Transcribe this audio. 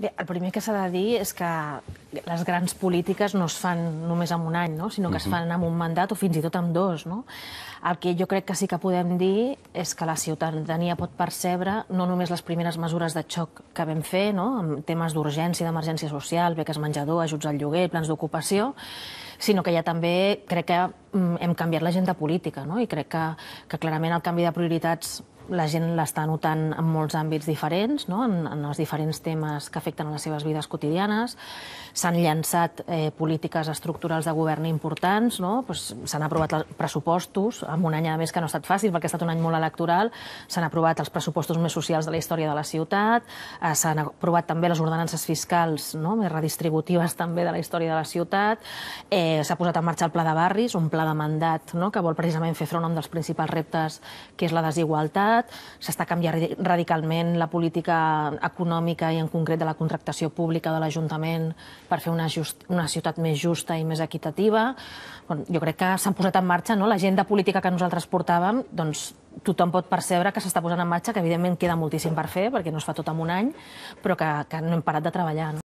Bé, el primer que s'ha de dir és que les grans polítiques no es fan només en un any, no? sinó que uh -huh. es fan en un mandat o fins i tot en dos. No? El que jo crec que sí que podem dir és que la ciutadania pot percebre no només les primeres mesures de xoc que vam fer, no? en temes d'urgència, d'emergència social, beques menjador, ajuts al lloguer, plans d'ocupació, sinó que ja també crec que mm, hem canviat l'agenda política no? i crec que, que clarament el canvi de prioritats la gent l'està notant en molts àmbits diferents, no? en, en els diferents temes que afecten a les seves vides quotidianes. S'han llançat eh, polítiques estructurals de govern importants, no? pues, s'han aprovat els pressupostos, amb un any a més que no ha estat fàcil perquè ha estat un any molt electoral, s'han aprovat els pressupostos més socials de la història de la ciutat, eh, s'han aprovat també les ordenances fiscals no? més redistributives també de la història de la ciutat, eh, s'ha posat en marxa el pla de barris, un pla de mandat no? que vol precisament fer front a un dels principals reptes que és la desigualtat, societat, s'està canviant radicalment la política econòmica i en concret de la contractació pública de l'Ajuntament per fer una, just, una ciutat més justa i més equitativa. Bueno, jo crec que s'han posat en marxa no? l'agenda política que nosaltres portàvem, doncs tothom pot percebre que s'està posant en marxa, que evidentment queda moltíssim per fer, perquè no es fa tot en un any, però que, que no hem parat de treballar. No?